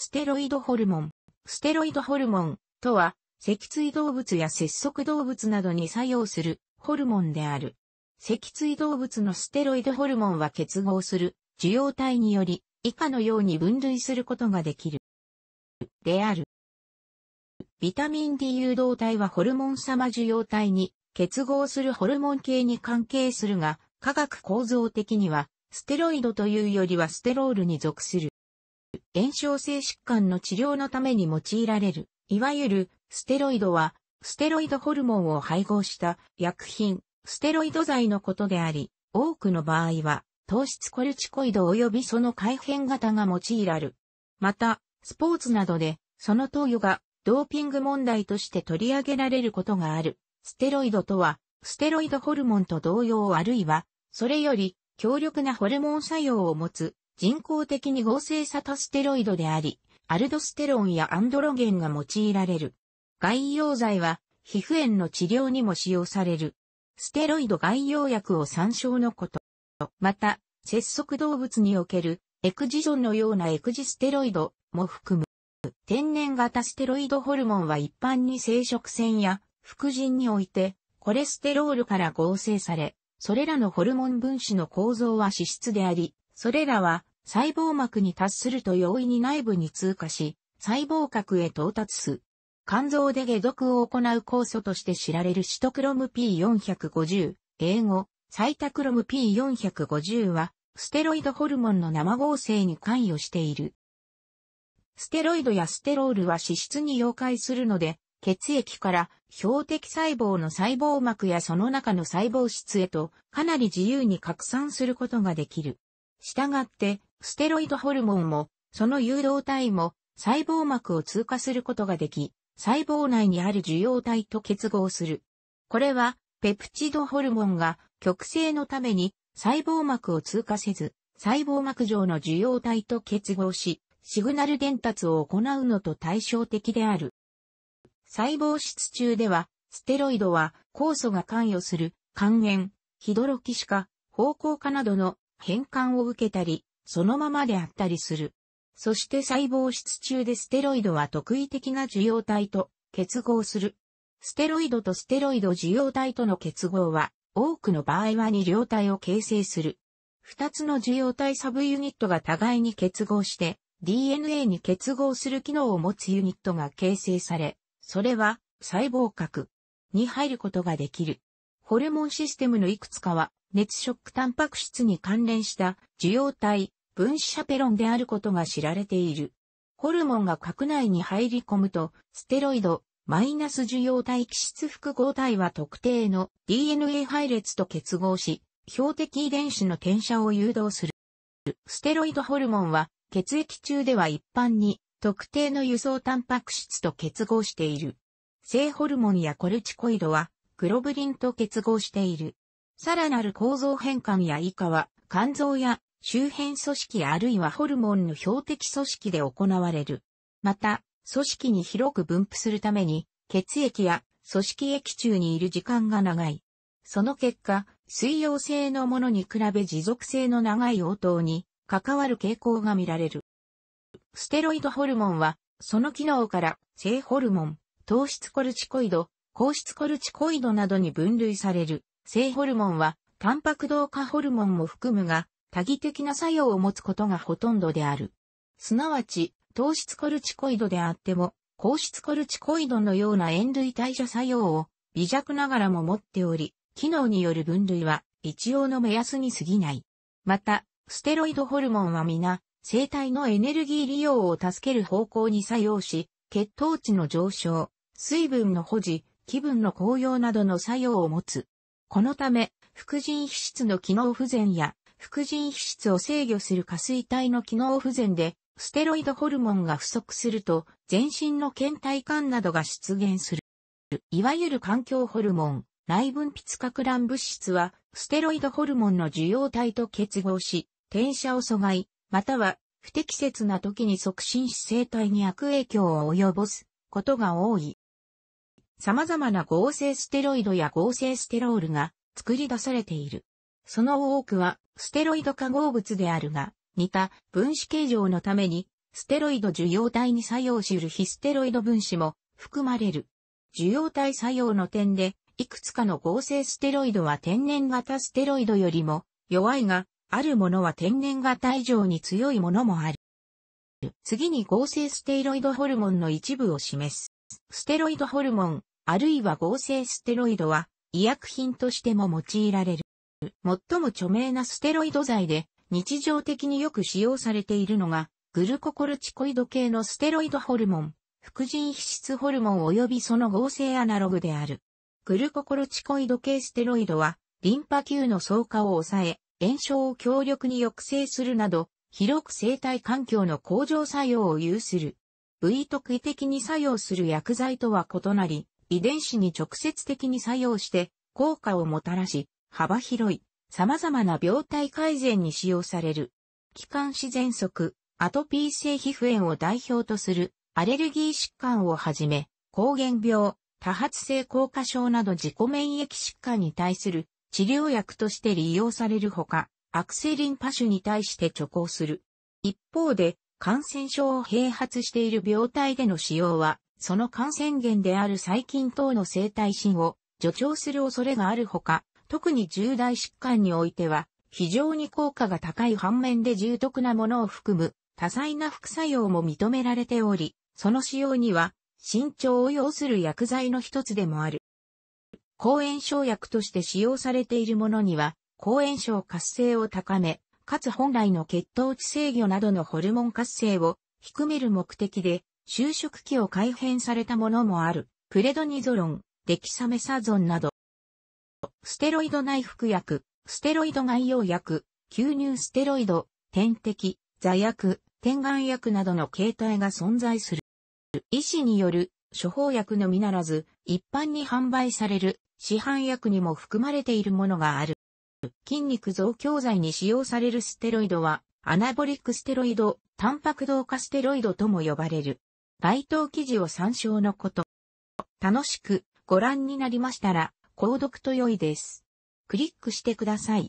ステロイドホルモン。ステロイドホルモンとは、脊椎動物や節足動物などに作用するホルモンである。脊椎動物のステロイドホルモンは結合する受容体により以下のように分類することができる。である。ビタミン D 誘導体はホルモン様受容体に結合するホルモン系に関係するが、化学構造的にはステロイドというよりはステロールに属する。炎症性疾患の治療のために用いられる、いわゆるステロイドは、ステロイドホルモンを配合した薬品、ステロイド剤のことであり、多くの場合は、糖質コルチコイド及びその改変型が用いられる。また、スポーツなどで、その投与がドーピング問題として取り上げられることがある。ステロイドとは、ステロイドホルモンと同様あるいは、それより強力なホルモン作用を持つ人工的に合成さタステロイドであり、アルドステロンやアンドロゲンが用いられる。外用剤は、皮膚炎の治療にも使用される。ステロイド外用薬を参照のこと。また、節足動物におけるエクジジョンのようなエクジステロイドも含む。天然型ステロイドホルモンは一般に生殖腺や副腎においてコレステロールから合成され、それらのホルモン分子の構造は脂質であり、それらは細胞膜に達すると容易に内部に通過し、細胞核へ到達す。肝臓で解毒を行う酵素として知られるシトクロム P450、英語、サイタクロム P450 は、ステロイドホルモンの生合成に関与している。ステロイドやステロールは脂質に溶解するので、血液から標的細胞の細胞膜やその中の細胞質へとかなり自由に拡散することができる。したがって、ステロイドホルモンも、その誘導体も、細胞膜を通過することができ、細胞内にある受容体と結合する。これは、ペプチドホルモンが、極性のために、細胞膜を通過せず、細胞膜上の受容体と結合し、シグナル伝達を行うのと対照的である。細胞質中では、ステロイドは酵素が関与する、還元、ヒドロキシ化、方向化などの変換を受けたり、そのままであったりする。そして細胞質中でステロイドは特異的な受容体と結合する。ステロイドとステロイド受容体との結合は、多くの場合は二両体を形成する。二つの受容体サブユニットが互いに結合して、DNA に結合する機能を持つユニットが形成され、それは細胞核に入ることができる。ホルモンシステムのいくつかは、熱ショックタンパク質に関連した受容体、分子シャペロンであることが知られている。ホルモンが核内に入り込むと、ステロイド、マイナス受容体基質複合体は特定の DNA 配列と結合し、標的遺伝子の転写を誘導する。ステロイドホルモンは血液中では一般に特定の輸送タンパク質と結合している。性ホルモンやコルチコイドはグロブリンと結合している。さらなる構造変換や以下は肝臓や周辺組織あるいはホルモンの標的組織で行われる。また、組織に広く分布するために、血液や組織液中にいる時間が長い。その結果、水溶性のものに比べ持続性の長い応答に関わる傾向が見られる。ステロイドホルモンは、その機能から性ホルモン、糖質コルチコイド、硬質コルチコイドなどに分類される。性ホルモンは、タンパク同化ホルモンも含むが、多義的な作用を持つことがほとんどである。すなわち、糖質コルチコイドであっても、硬質コルチコイドのような塩類代謝作用を微弱ながらも持っており、機能による分類は一応の目安に過ぎない。また、ステロイドホルモンは皆、生体のエネルギー利用を助ける方向に作用し、血糖値の上昇、水分の保持、気分の高揚などの作用を持つ。このため、副腎皮質の機能不全や副腎皮質を制御する下垂体の機能不全で、ステロイドホルモンが不足すると、全身の倦怠感などが出現する。いわゆる環境ホルモン、内分泌核乱物質は、ステロイドホルモンの受容体と結合し、転写を阻害、または不適切な時に促進し生体に悪影響を及ぼすことが多い。様々な合成ステロイドや合成ステロールが作り出されている。その多くは、ステロイド化合物であるが、似た分子形状のために、ステロイド受容体に作用する非ステロイド分子も含まれる。受容体作用の点で、いくつかの合成ステロイドは天然型ステロイドよりも弱いが、あるものは天然型以上に強いものもある。次に合成ステロイドホルモンの一部を示す。ステロイドホルモン、あるいは合成ステロイドは医薬品としても用いられる。最も著名なステロイド剤で、日常的によく使用されているのが、グルココルチコイド系のステロイドホルモン、副腎皮質ホルモン及びその合成アナログである。グルココルチコイド系ステロイドは、リンパ球の増加を抑え、炎症を強力に抑制するなど、広く生体環境の向上作用を有する。部位特異的に作用する薬剤とは異なり、遺伝子に直接的に作用して、効果をもたらし、幅広い、様々な病態改善に使用される。気管支喘息、アトピー性皮膚炎を代表とするアレルギー疾患をはじめ、抗原病、多発性硬化症など自己免疫疾患に対する治療薬として利用されるほか、アクセリンパ種に対して徐行する。一方で、感染症を併発している病態での使用は、その感染源である細菌等の生態心を助長する恐れがあるほか、特に重大疾患においては、非常に効果が高い反面で重篤なものを含む多彩な副作用も認められており、その使用には慎重を要する薬剤の一つでもある。抗炎症薬として使用されているものには、抗炎症活性を高め、かつ本来の血糖値制御などのホルモン活性を低める目的で、就職期を改変されたものもある、プレドニゾロン、デキサメサゾンなど。ステロイド内服薬、ステロイド外用薬、吸入ステロイド、点滴、座薬、点眼薬などの形態が存在する。医師による処方薬のみならず、一般に販売される市販薬にも含まれているものがある。筋肉増強剤に使用されるステロイドは、アナボリックステロイド、タンパク同化ステロイドとも呼ばれる。該当記事を参照のこと。楽しくご覧になりましたら、購読と良いです。クリックしてください。